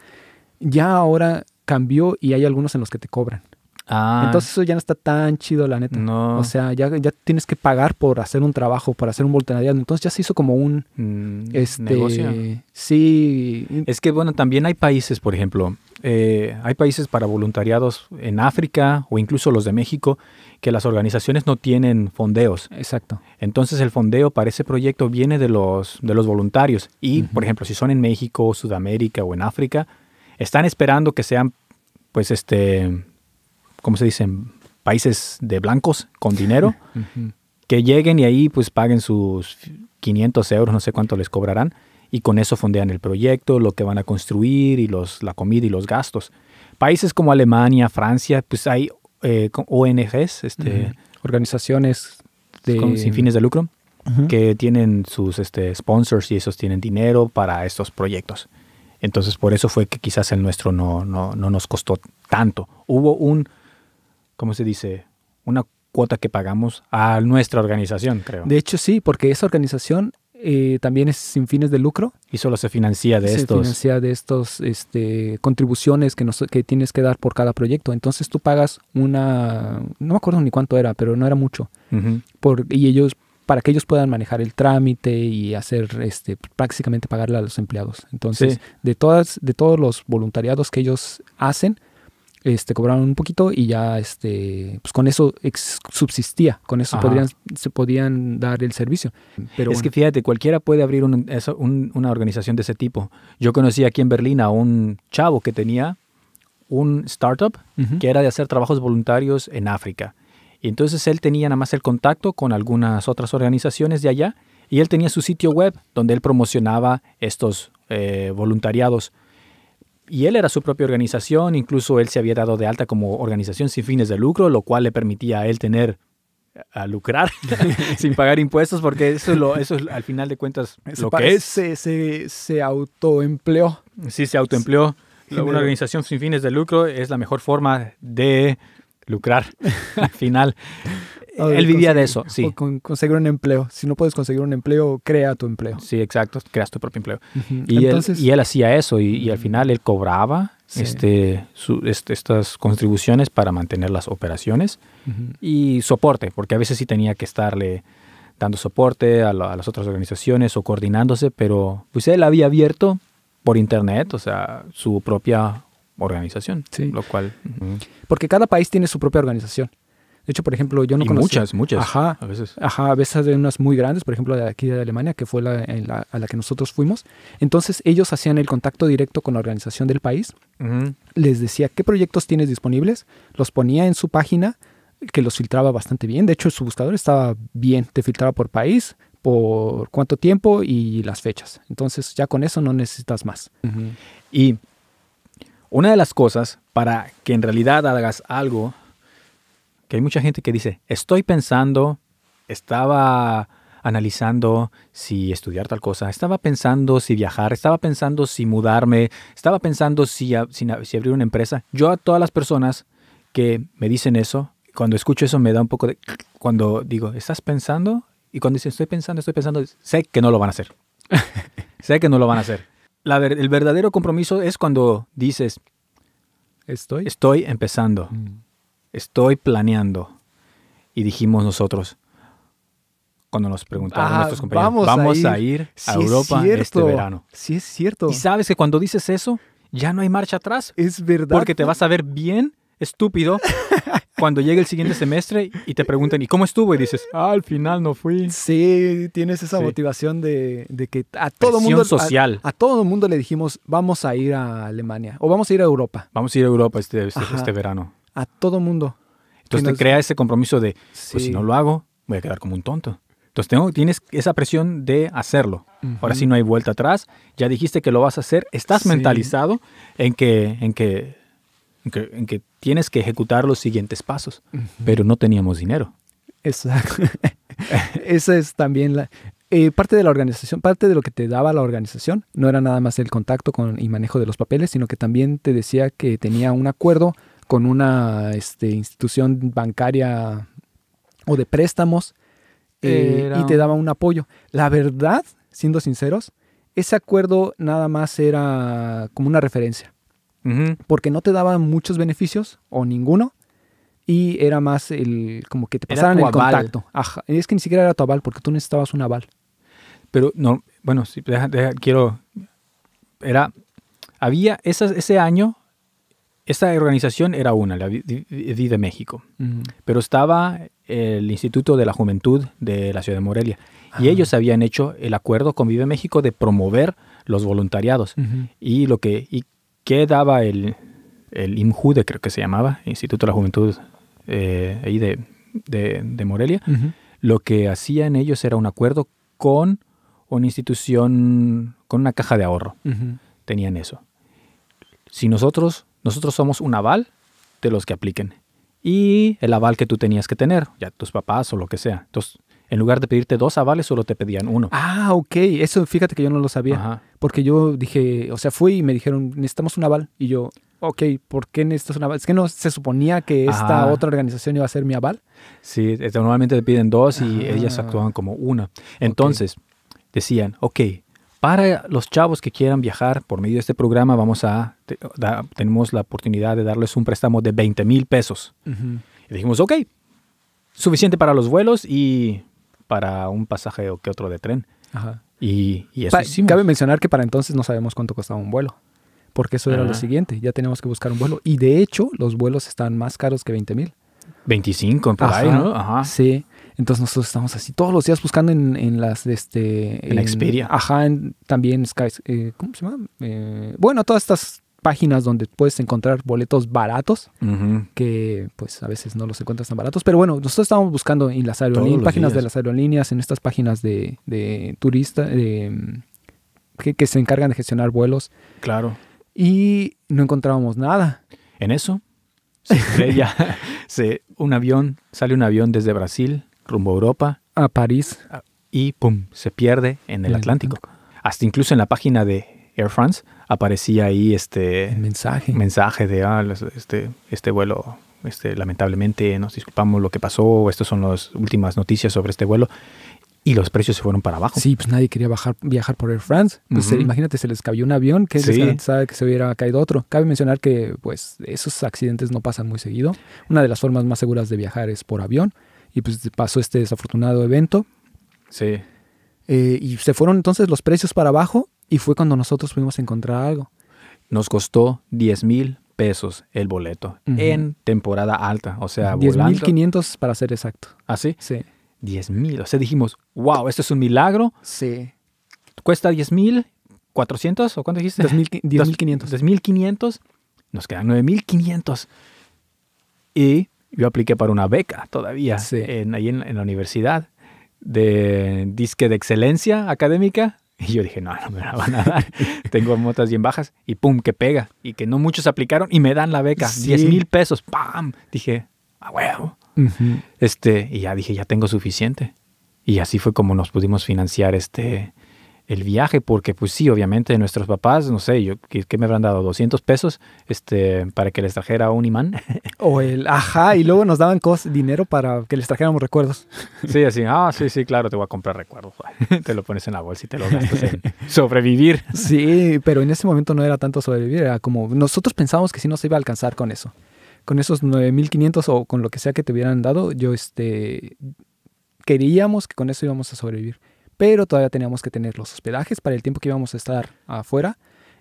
Ya ahora cambió y hay algunos en los que te cobran. Ah. Entonces eso ya no está tan chido, la neta. No. O sea, ya, ya tienes que pagar por hacer un trabajo, por hacer un voluntariado. Entonces ya se hizo como un mm, este, negocio. Sí. Es que, bueno, también hay países, por ejemplo, eh, hay países para voluntariados en África o incluso los de México que las organizaciones no tienen fondeos. Exacto. Entonces el fondeo para ese proyecto viene de los, de los voluntarios. Y, por ejemplo, si son en México, Sudamérica o en África, están esperando que sean, pues, este, ¿cómo se dicen? Países de blancos con dinero, que lleguen y ahí pues paguen sus 500 euros, no sé cuánto les cobrarán y con eso fondean el proyecto, lo que van a construir y los, la comida y los gastos. Países como Alemania, Francia, pues hay eh, ONGs, este, organizaciones sin fines de lucro, que tienen sus este, sponsors y esos tienen dinero para estos proyectos. Entonces por eso fue que quizás el nuestro no, no, no nos costó tanto. Hubo un, ¿cómo se dice? Una cuota que pagamos a nuestra organización, creo. De hecho, sí, porque esa organización eh, también es sin fines de lucro. Y solo se financia de estos. Se financia de estos este, contribuciones que, nos, que tienes que dar por cada proyecto. Entonces tú pagas una, no me acuerdo ni cuánto era, pero no era mucho. por, y ellos, para que ellos puedan manejar el trámite y hacer este, prácticamente pagarle a los empleados. Entonces, de, todas, de todos los voluntariados que ellos hacen, este, un poquito y ya este, pues, con eso subsistía, con eso se podían dar el servicio. Pero es que fíjate, cualquiera puede abrir una organización de ese tipo. Yo conocí aquí en Berlín a un chavo que tenía un startup que era de hacer trabajos voluntarios en África. Y entonces él tenía nada más el contacto con algunas otras organizaciones de allá y él tenía su sitio web donde él promocionaba estos eh, voluntariados y él era su propia organización, incluso él se había dado de alta como organización sin fines de lucro, lo cual le permitía a él tener a lucrar sin pagar impuestos, porque eso es, lo, es al final de cuentas lo se que Se, se, autoempleó. Sí, se autoempleó. Una organización sin fines de lucro es la mejor forma de lucrar al final. Él vivía de eso, sí. con, conseguir un empleo. Si no puedes conseguir un empleo, crea tu empleo. Sí, exacto, creas tu propio empleo. y, él, hacía eso y, al final él cobraba este, estas contribuciones para mantener las operaciones y soporte, porque a veces sí tenía que estarle dando soporte a, las otras organizaciones o coordinándose, pero pues él había abierto por internet, o sea, su propia organización. Sí. Lo cual. Porque cada país tiene su propia organización. De hecho, por ejemplo, yo no y Muchas, muchas. Ajá. A veces. Ajá, a veces de unas muy grandes, por ejemplo, de aquí de Alemania, que fue la, a la que nosotros fuimos. Entonces, ellos hacían el contacto directo con la organización del país. Les decía qué proyectos tienes disponibles, los ponía en su página, que los filtraba bastante bien. De hecho, su buscador estaba bien, te filtraba por país, por cuánto tiempo y las fechas. Entonces, ya con eso no necesitas más. Y una de las cosas para que en realidad hagas algo, que hay mucha gente que dice, estoy pensando, estaba analizando si estudiar tal cosa, estaba pensando si viajar, estaba pensando si mudarme, estaba pensando si, abrir una empresa. Yo a todas las personas que me dicen eso, cuando escucho eso me da un poco de... Cuando digo, ¿estás pensando? Y cuando dicen, estoy pensando, estoy pensando, sé que no lo van a hacer. sé que no lo van a hacer el verdadero compromiso es cuando dices, estoy, estoy empezando, mm. estoy planeando. Y dijimos nosotros, cuando nos preguntaron ah, nuestros compañeros, vamos, a ir, a, Europa este verano. Sí, es cierto. Y sabes que cuando dices eso, ya no hay marcha atrás. Es verdad. Porque te vas a ver bien estúpido cuando llega el siguiente semestre y te preguntan, ¿y cómo estuvo? Y dices, ah, al final no fui. Sí, tienes esa motivación de, que a todo mundo. social. A, todo todo mundo le dijimos, vamos a ir a Alemania o vamos a ir a Europa. Vamos a ir a Europa este, este, este verano. A todo mundo. Entonces te crea ese compromiso de, pues si no lo hago, voy a quedar como un tonto. Entonces tengo, tienes esa presión de hacerlo. Ahora sí no hay vuelta atrás. Ya dijiste que lo vas a hacer. Estás mentalizado en que, en que en que, tienes que ejecutar los siguientes pasos, pero no teníamos dinero. Exacto. Esa es también la, eh, parte de la organización, parte de lo que te daba la organización, no era nada más el contacto con y manejo de los papeles, sino que también te decía que tenía un acuerdo con una este, institución bancaria o de préstamos eh, y te daba un apoyo. La verdad, siendo sinceros, ese acuerdo nada más era como una referencia porque no te daban muchos beneficios o ninguno y era más el como que te pasaban el contacto. Ajá, es que ni siquiera era tu aval porque tú necesitabas un aval. Pero no, bueno, sí, quiero era había ese año esta organización era una, la Vive México, pero estaba el Instituto de la Juventud de la Ciudad de Morelia y ellos ah. habían hecho el acuerdo con Vive México de promover los voluntariados y lo que y ¿Qué daba el, el IMJUDE, creo que se llamaba, Instituto de la Juventud eh, de, Morelia, lo que hacían ellos era un acuerdo con una institución, con una caja de ahorro. Tenían eso. Si nosotros, nosotros somos un aval de los que apliquen. Y el aval que tú tenías que tener, ya tus papás o lo que sea. Entonces, en lugar de pedirte dos avales, solo te pedían uno. Ah, ok. Eso fíjate que yo no lo sabía. Porque yo dije, o sea, fui y me dijeron, necesitamos un aval. Y yo, ok, ¿por qué necesitas un aval? Es que no se suponía que esta otra organización iba a ser mi aval. Sí, normalmente te piden dos y ah. ellas actúan como una. Entonces, decían, ok, para los chavos que quieran viajar por medio de este programa, vamos a, tenemos la oportunidad de darles un préstamo de 20 mil pesos. Y dijimos, ok, suficiente para los vuelos y para un pasaje o que otro de tren. Ajá. Y, eso Cabe mencionar que para entonces no sabemos cuánto costaba un vuelo, porque eso era lo ah. siguiente, ya teníamos que buscar un vuelo. Y de hecho, los vuelos están más caros que 20 mil. 25 por ¿no? Ajá. Sí. Entonces nosotros estamos así todos los días buscando en, en las, este... En, Expedia. Ajá, en, también Sky... Eh, ¿Cómo se llama? Eh, bueno, todas estas páginas donde puedes encontrar boletos baratos, que pues a veces no los encuentras tan baratos. Pero bueno, nosotros estábamos buscando en las aerolíneas, páginas de las aerolíneas, en estas páginas de, turistas que, se encargan de gestionar vuelos. Claro. Y no encontrábamos nada. En eso, se un avión, sale un avión desde Brasil rumbo a Europa. A París. Y pum, se pierde en el, Atlántico. Hasta incluso en la página de Air France aparecía ahí este mensaje mensaje de ah, este este vuelo este lamentablemente nos disculpamos lo que pasó estas son las últimas noticias sobre este vuelo y los precios se fueron para abajo. Sí, pues nadie quería viajar por Air France. Pues, imagínate, se les cayó un avión, que sabe que se hubiera caído otro. Cabe mencionar que pues esos accidentes no pasan muy seguido. Una de las formas más seguras de viajar es por avión. Y pues pasó este desafortunado evento. Sí. Eh, y se fueron entonces los precios para abajo y fue cuando nosotros pudimos encontrar algo. Nos costó 10 mil pesos el boleto en temporada alta, o sea, 10.500 para ser exacto. ¿Ah, sí. 10 mil, o sea, dijimos, wow, esto es un milagro. Sí. Cuesta 10 mil, 400 o cuánto dijiste? 10.500. 10.500, nos quedan 9.500. Y yo apliqué para una beca todavía, sí. en, ahí en, la universidad, de disque de excelencia académica. Y yo dije, no, no me la van a dar. Tengo motas bien bajas y pum, que pega. Y que no muchos aplicaron y me dan la beca. diez 10 mil pesos, ¡pam! Dije, a huevo. este, y ya dije, ya tengo suficiente. Y así fue como nos pudimos financiar este, el viaje, porque pues sí, obviamente nuestros papás, no sé, yo ¿qué, me habrán dado? ¿200 pesos este, para que les trajera un imán? O el, ajá, y luego nos daban dinero para que les trajéramos recuerdos. Sí, así, ah, sí, sí, claro, te voy a comprar recuerdos. Te lo pones en la bolsa y te lo gastas sobrevivir. Sí, pero en ese momento no era tanto sobrevivir, era como, nosotros pensábamos que sí nos iba a alcanzar con eso. Con esos 9.500 o con lo que sea que te hubieran dado, yo este, queríamos que con eso íbamos a sobrevivir pero todavía teníamos que tener los hospedajes para el tiempo que íbamos a estar afuera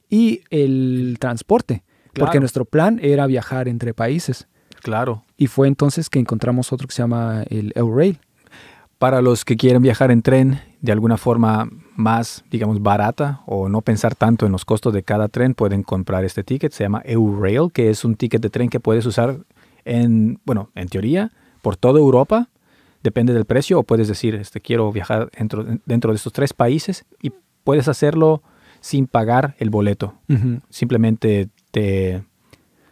y el transporte, porque nuestro plan era viajar entre países. Claro. Y fue entonces que encontramos otro que se llama el Eurail. Para los que quieren viajar en tren de alguna forma más, digamos, barata o no pensar tanto en los costos de cada tren, pueden comprar este ticket. Se llama Eurail, que es un ticket de tren que puedes usar en, bueno, en teoría, por toda Europa depende del precio o puedes decir, este, quiero viajar dentro, dentro de estos tres países y puedes hacerlo sin pagar el boleto. Simplemente te,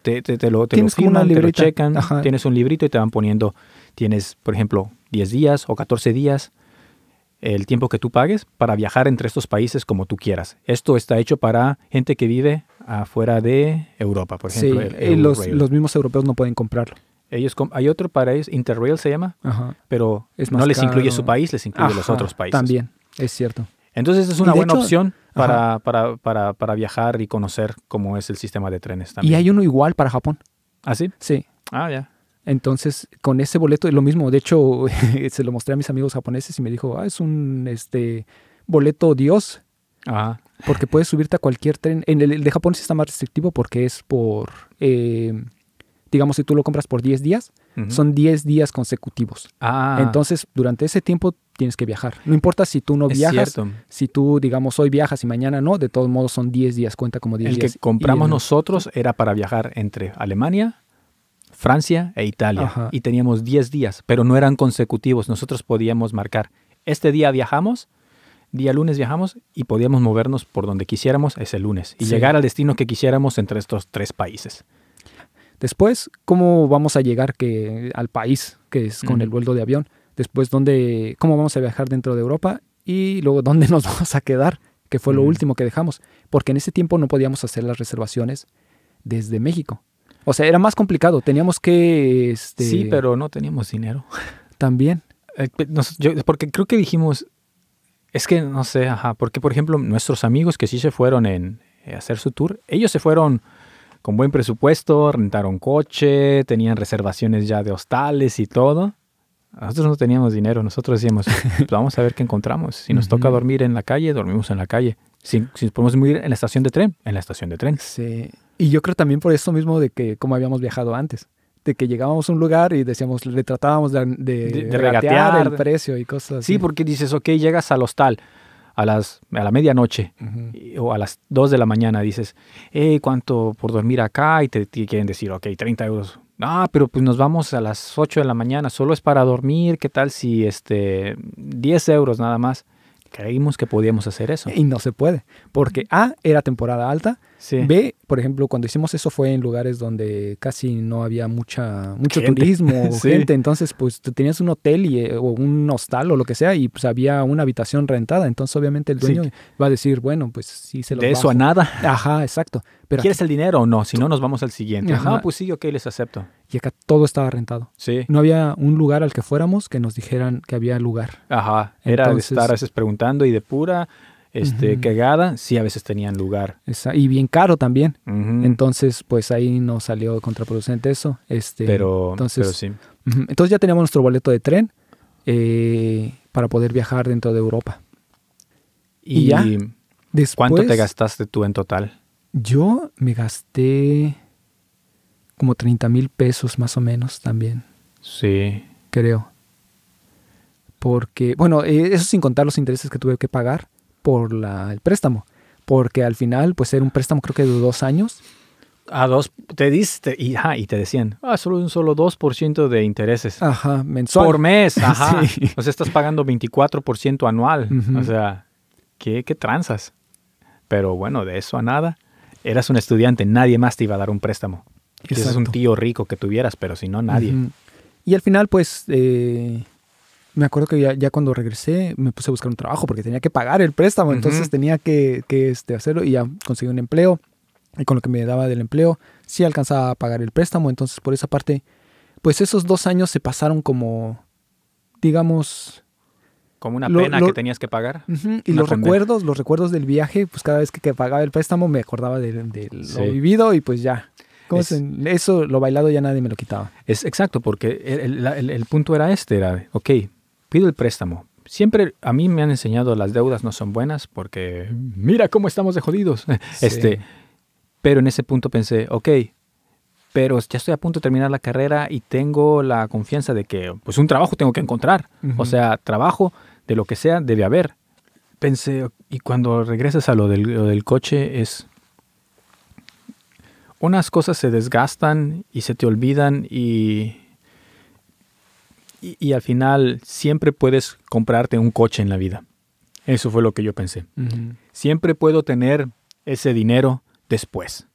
te, lo, firman, te lo checan, tienes un librito y te van poniendo, tienes, por ejemplo, 10 días o 14 días, el tiempo que tú pagues para viajar entre estos países como tú quieras. Esto está hecho para gente que vive afuera de Europa, por ejemplo. Sí, los mismos europeos no pueden comprarlo. Ellos hay otro para ellos, Interrail se llama, pero es no les incluye su país, les incluye los otros países. También, es cierto. Entonces es una buena opción para, para, para, para, viajar y conocer cómo es el sistema de trenes también. Y hay uno igual para Japón. ¿Ah, sí? Sí. Ah, ya. Entonces, con ese boleto es lo mismo. De hecho, se lo mostré a mis amigos japoneses y me dijo, ah, es un este, boleto Dios. Ajá. Porque puedes subirte a cualquier tren. En el, de Japón sí está más restrictivo porque es por... Eh, digamos, si tú lo compras por 10 días, son 10 días consecutivos. Ah. Entonces, durante ese tiempo tienes que viajar. No importa si tú no viajas, si tú, digamos, hoy viajas y mañana no, de todos modos son 10 días, cuenta como 10 días. El que compramos nosotros era para viajar entre Alemania, Francia e Italia. Y teníamos 10 días, pero no eran consecutivos. Nosotros podíamos marcar, este día viajamos, día lunes viajamos y podíamos movernos por donde quisiéramos ese lunes y llegar al destino que quisiéramos entre estos tres países. Después, ¿cómo vamos a llegar que, al país, que es con el vuelo de avión? Después, ¿dónde, ¿cómo vamos a viajar dentro de Europa? Y luego, ¿dónde nos vamos a quedar? Que fue lo último que dejamos. Porque en ese tiempo no podíamos hacer las reservaciones desde México. O sea, era más complicado. Teníamos que... Este sí, pero no teníamos dinero. También. Eh, porque creo que dijimos... Es que no sé, ajá, porque por ejemplo nuestros amigos que sí se fueron en, eh, a hacer su tour, ellos se fueron con buen presupuesto, rentaron coche, tenían reservaciones ya de hostales y todo. Nosotros no teníamos dinero, nosotros decíamos, pues vamos a ver qué encontramos. Si nos toca dormir en la calle, dormimos en la calle. Si, si podemos ir en la estación de tren, en la estación de tren. Sí. Y yo creo también por eso mismo de que como habíamos viajado antes, de que llegábamos a un lugar y decíamos, le tratábamos de, regatear, el precio y cosas. Sí, porque dices, ok, llegas al hostal a, las, a la medianoche o a las 2 de la mañana dices, hey, eh, ¿cuánto por dormir acá? Y te, quieren decir, ok, 30 euros. Ah, pero pues nos vamos a las 8 de la mañana, solo es para dormir, ¿qué tal si este 10 euros nada más? creímos que podíamos hacer eso. Y no se puede, porque A era temporada alta, sí. B, por ejemplo, cuando hicimos eso fue en lugares donde casi no había mucha mucho turismo, gente, entonces pues tenías un hotel y, eh, o un hostal o lo que sea y pues había una habitación rentada, entonces obviamente el dueño va a decir, bueno, pues sí se lo... De eso a nada. Ajá, exacto. Pero ¿Quieres el dinero o no? Si no, nos vamos al siguiente. Ajá, pues sí, ok, les acepto y acá todo estaba rentado. Sí. No había un lugar al que fuéramos que nos dijeran que había lugar. Ajá, era estar a veces preguntando y de pura este, cagada, sí a veces tenían lugar. y bien caro también. Entonces, pues ahí nos salió contraproducente eso. Este, pero, entonces, pero sí. Entonces ya teníamos nuestro boleto de tren eh, para poder viajar dentro de Europa. ¿Y, ya, cuánto te gastaste tú en total? Yo me gasté como 30 mil pesos más o menos también. Sí. Creo. Porque, bueno, eh, eso sin contar los intereses que tuve que pagar por la, el préstamo. Porque al final, pues era un préstamo creo que de dos años. A dos, te diste, y, y te decían, ah, solo un solo 2% de intereses. Ajá, mensual. Por mes, ajá. O sea, estás pagando 24% anual. O sea, ¿qué, qué tranzas. Pero bueno, de eso a nada. Eras un estudiante, nadie más te iba a dar un préstamo es un tío rico que tuvieras, pero si no, nadie. Y al final, pues, eh, me acuerdo que ya, cuando regresé me puse a buscar un trabajo porque tenía que pagar el préstamo, entonces tenía que, este, hacerlo y ya conseguí un empleo. Y con lo que me daba del empleo, sí alcanzaba a pagar el préstamo, entonces por esa parte, pues esos dos años se pasaron como, digamos, como una pena que tenías que pagar. Y los recuerdos, los recuerdos del viaje, pues cada vez que, pagaba el préstamo me acordaba de, lo vivido y pues ya eso, lo bailado ya nadie me lo quitaba. Es exacto, porque el, punto era este, era, ok, pido el préstamo. Siempre a mí me han enseñado las deudas no son buenas porque mira cómo estamos de jodidos. Este, pero en ese punto pensé, ok, pero ya estoy a punto de terminar la carrera y tengo la confianza de que pues un trabajo tengo que encontrar. O sea, trabajo de lo que sea debe haber. Pensé, y cuando regresas a lo del coche es, unas cosas se desgastan y se te olvidan y, y, al final siempre puedes comprarte un coche en la vida. Eso fue lo que yo pensé. Siempre puedo tener ese dinero después.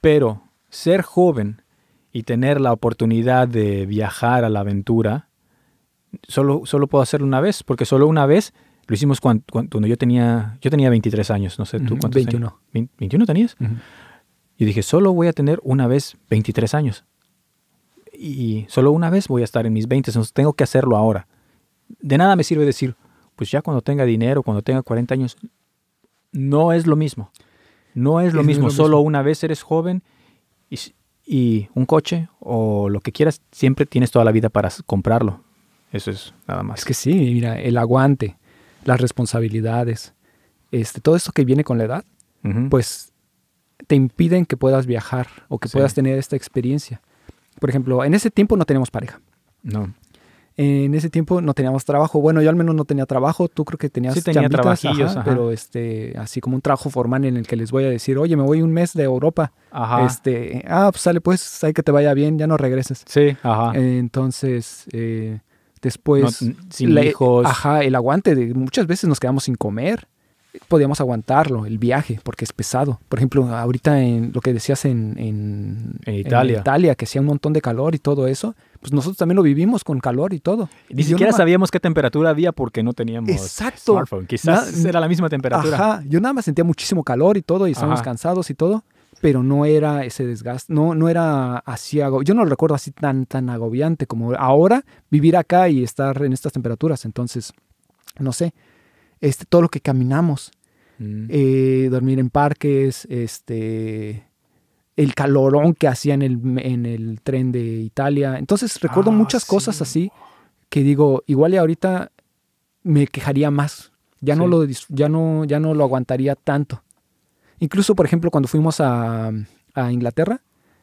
Pero ser joven y tener la oportunidad de viajar a la aventura, solo, solo puedo hacerlo una vez, porque solo una vez lo hicimos cuando, yo tenía yo tenía 23 años, no sé, ¿tú cuántos 21. Años? ¿21 tenías? Y dije, solo voy a tener una vez 23 años. Y solo una vez voy a estar en mis 20, entonces tengo que hacerlo ahora. De nada me sirve decir, pues ya cuando tenga dinero, cuando tenga 40 años, no es lo mismo. No es lo mismo, solo una vez eres joven y, un coche o lo que quieras, siempre tienes toda la vida para comprarlo. Eso es nada más. Es que sí, mira, el aguante, las responsabilidades, este, todo esto que viene con la edad, pues te impiden que puedas viajar o que puedas tener esta experiencia. Por ejemplo, en ese tiempo no teníamos pareja. No. En ese tiempo no teníamos trabajo. Bueno, yo al menos no tenía trabajo. Tú creo que tenías sí, tenía trabajillos, pero este, así como un trabajo formal en el que les voy a decir, oye, me voy un mes de Europa. Ajá. Este, ah, pues sale, pues, hay que te vaya bien, ya no regreses. Sí, ajá. Entonces, eh, después, sin Ajá, el aguante de muchas veces nos quedamos sin comer podíamos aguantarlo, el viaje, porque es pesado. Por ejemplo, ahorita en lo que decías en, Italia. que hacía un montón de calor y todo eso, pues nosotros también lo vivimos con calor y todo. Ni siquiera sabíamos qué temperatura había porque no teníamos Exacto. smartphone. Quizás era la misma temperatura. yo nada más sentía muchísimo calor y todo, y estábamos cansados y todo, pero no era ese desgaste, no, no era así, yo no lo recuerdo así tan, tan agobiante como ahora vivir acá y estar en estas temperaturas. Entonces, no sé, este, todo lo que caminamos, mm. eh, dormir en parques, este, el calorón que hacía en el, en el tren de Italia. Entonces recuerdo ah, muchas cosas así que digo, igual y ahorita me quejaría más, ya, no lo, ya, no, ya no lo aguantaría tanto. Incluso, por ejemplo, cuando fuimos a, Inglaterra,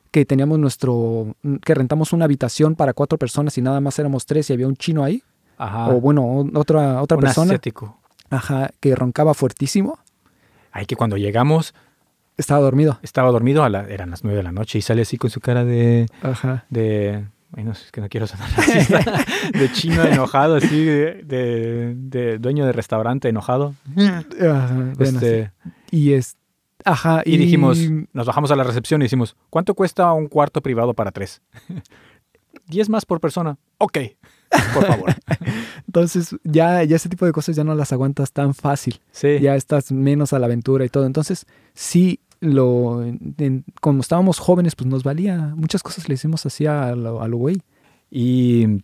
que teníamos nuestro, que rentamos una habitación para cuatro personas y nada más éramos tres y había un chino ahí. O bueno, otra, otra persona. Ajá, que roncaba fuertísimo. Ay, que cuando llegamos... Estaba dormido. Estaba dormido, a la, eran las nueve de la noche y sale así con su cara de... Ajá. De... Ay, no, es que no quiero sonar de chino enojado, así, de, dueño de restaurante enojado. Ajá, este, Y es... Ajá. Y, y dijimos, nos bajamos a la recepción y decimos, ¿cuánto cuesta un cuarto privado para tres? 10 más por persona. Ok, por favor. Entonces, ya, ya ese tipo de cosas ya no las aguantas tan fácil. Ya estás menos a la aventura y todo. Entonces, sí, lo, como estábamos jóvenes, pues nos valía. Muchas cosas le hicimos así a lo, güey. ¿Y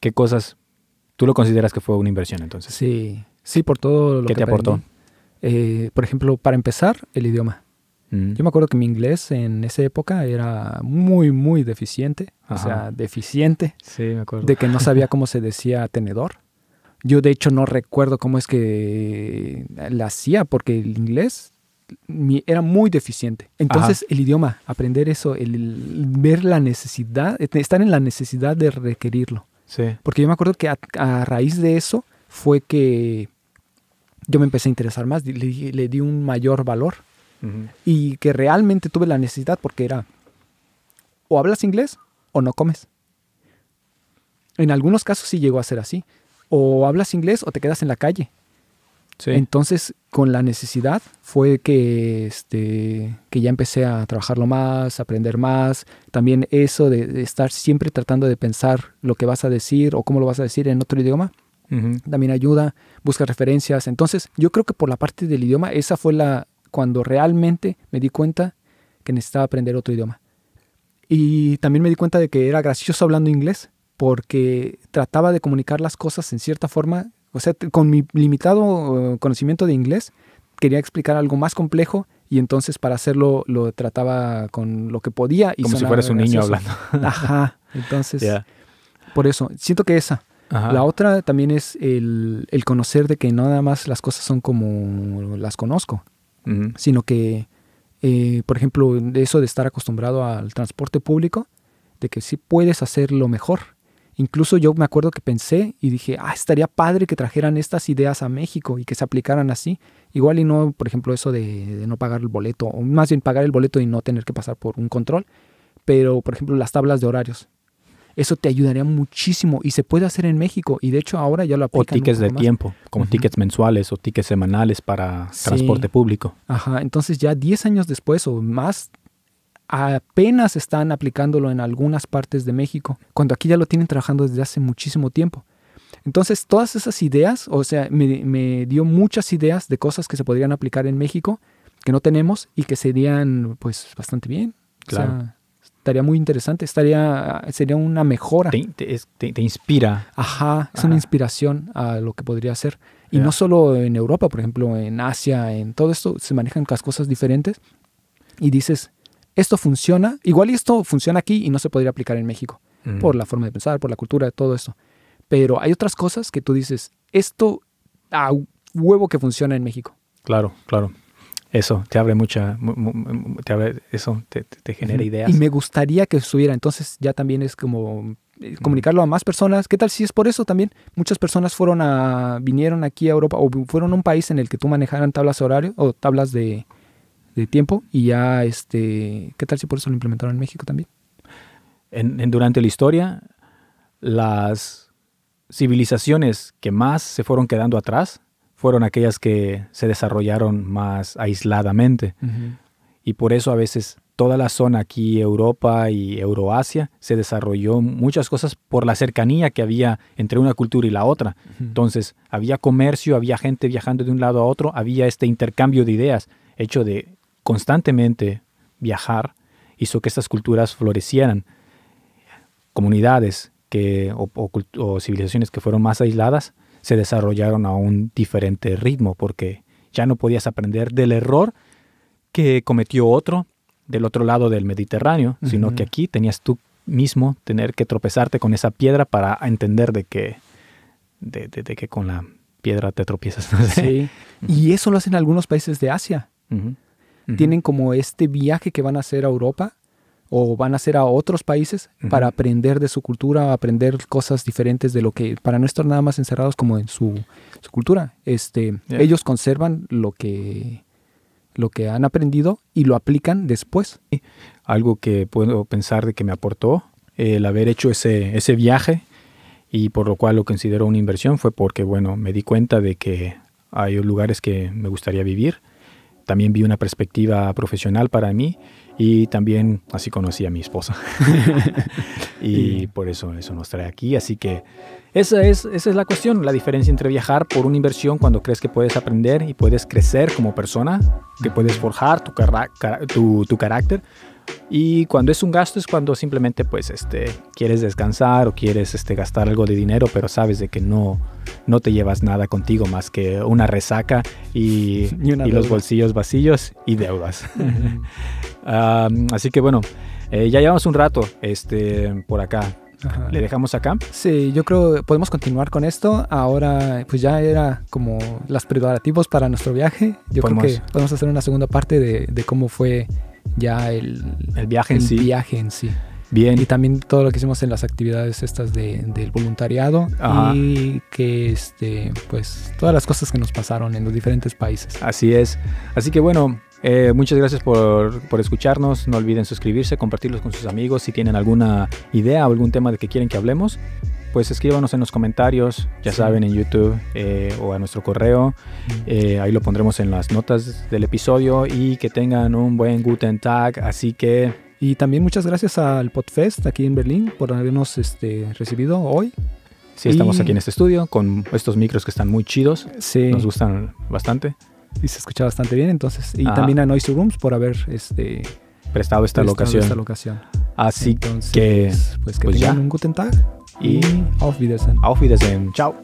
qué cosas? ¿Tú lo consideras que fue una inversión entonces? Sí, sí, por todo lo que te aportó. Eh, por ejemplo, para empezar, el idioma. Yo me acuerdo que mi inglés en esa época era muy, muy deficiente. O sea, deficiente. Sí, me acuerdo. De que no sabía cómo se decía tenedor. Yo de hecho no recuerdo cómo es que la hacía porque el inglés era muy deficiente. Entonces el idioma, aprender eso, ver la necesidad, e, estar en la necesidad de requerirlo. Sí. Porque yo me acuerdo que a, raíz de eso fue que yo me empecé a interesar más, le di un mayor valor y que realmente tuve la necesidad porque era o hablas inglés o no comes. En algunos casos sí llegó a ser así. O hablas inglés o te quedas en la calle. Entonces, con la necesidad fue que, este, que ya empecé a trabajarlo más, a aprender más. También eso de, estar siempre tratando de pensar lo que vas a decir o cómo lo vas a decir en otro idioma. También ayuda, busca referencias. Entonces, yo creo que por la parte del idioma, esa fue la, cuando realmente me di cuenta que necesitaba aprender otro idioma. Y también me di cuenta de que era gracioso hablando inglés porque trataba de comunicar las cosas en cierta forma. O sea, con mi limitado eh, conocimiento de inglés, quería explicar algo más complejo y entonces para hacerlo lo trataba con lo que podía. Y Como si fueras un niño hablando. Ajá, entonces... Por eso, siento que esa. La otra también es el, el, conocer de que nada más las cosas son como las conozco, sino que, eh, por ejemplo, eso de estar acostumbrado al transporte público, de que sí puedes hacerlo mejor. Incluso yo me acuerdo que pensé y dije, ah, estaría padre que trajeran estas ideas a México y que se aplicaran así. Igual y no, por ejemplo, eso de no pagar el boleto, o más bien pagar el boleto y no tener que pasar por un control. Pero, por ejemplo, las tablas de horarios. Eso te ayudaría muchísimo y se puede hacer en México y de hecho ahora ya lo aplican. O tickets de tiempo, como tickets mensuales o tickets semanales para transporte público. Ajá, entonces ya 10 años después o más apenas están aplicándolo en algunas partes de México, cuando aquí ya lo tienen trabajando desde hace muchísimo tiempo. Entonces, todas esas ideas, o sea, me, dio muchas ideas de cosas que se podrían aplicar en México, que no tenemos y que serían, pues, bastante bien. Claro estaría muy interesante, estaría, sería una mejora. Te, te, inspira. Ajá, es una inspiración a lo que podría hacer. Y no solo en Europa, por ejemplo, en Asia, en todo esto, se manejan las cosas diferentes. Y dices, esto funciona, igual esto funciona aquí y no se podría aplicar en México, mm. por la forma de pensar, por la cultura, todo esto. Pero hay otras cosas que tú dices, esto a ah, huevo que funciona en México. Claro, claro eso te abre mucha, eso te, genera ideas. Y me gustaría que estuviera, entonces ya también es como eh, comunicarlo a más personas. ¿Qué tal si es por eso también? Muchas personas fueron a, vinieron aquí a Europa o fueron a un país en el que tú manejaran tablas de horario o tablas de, tiempo y ya, este, ¿qué tal si por eso lo implementaron en México también? durante la historia, las civilizaciones que más se fueron quedando atrás fueron aquellas que se desarrollaron más aisladamente. Y por eso a veces toda la zona aquí, Europa y Euroasia, se desarrolló muchas cosas por la cercanía que había entre una cultura y la otra. Entonces, había comercio, había gente viajando de un lado a otro, había este intercambio de ideas, hecho de constantemente viajar, hizo que estas culturas florecieran. Comunidades que, o civilizaciones que fueron más aisladas se desarrollaron a un diferente ritmo, porque ya no podías aprender del error que cometió otro del otro lado del Mediterráneo, sino que aquí tenías tú mismo tener que tropezarte con esa piedra para entender de que, con la piedra te tropiezas. Sí. Y eso lo hacen algunos países de Asia. Tienen como este viaje que van a hacer a Europa o van a ser a otros países para aprender de su cultura, aprender cosas diferentes de lo que, para no estar nada más encerrados como en su, cultura. Este, Ellos conservan lo que, lo que han aprendido y lo aplican después. Algo que puedo pensar de que me aportó el haber hecho ese, viaje y por lo cual lo considero una inversión fue porque, bueno, me di cuenta de que hay lugares que me gustaría vivir. También vi una perspectiva profesional para mí y también así conocí a mi esposa. y por eso eso nos trae aquí. Así que esa es, esa es la cuestión, la diferencia entre viajar por una inversión cuando crees que puedes aprender y puedes crecer como persona, que puedes forjar tu, tu, tu carácter, y cuando es un gasto es cuando simplemente pues este, quieres descansar o quieres este, gastar algo de dinero, pero sabes de que no, no te llevas nada contigo más que una resaca y, los bolsillos vacíos y deudas. así que bueno, eh, ya llevamos un rato este, por acá. ¿Le dejamos acá? Sí, yo creo podemos continuar con esto. Ahora, pues ya era como los preparativos para nuestro viaje. Yo creo que podemos hacer una segunda parte de, de cómo fue ya el, el viaje en sí. viaje sí. Bien. Y también todo lo que hicimos en las actividades estas de, del voluntariado y que este, pues todas las cosas que nos pasaron en los diferentes países. Así es. Así que bueno, eh, muchas gracias por, por, escucharnos. No olviden suscribirse, compartirlos con sus amigos si tienen alguna idea o algún tema de que quieren que hablemos pues escríbanos en los comentarios, ya saben, en YouTube eh, o a nuestro correo. Eh, ahí lo pondremos en las notas del episodio y que tengan un buen Guten Tag. Así que. Y también muchas gracias al Podfest aquí en Berlín por habernos este, recibido hoy. Sí, estamos aquí en este estudio con estos micros que están muy chidos. Sí. Nos gustan bastante. Y se escucha bastante bien, entonces. Y también a Noisy Rooms por haber este, prestado esta locación. Así que, pues que pues tengan un Guten Tag. E auf Wiedersehen. Auf Wiedersehen. Ciao.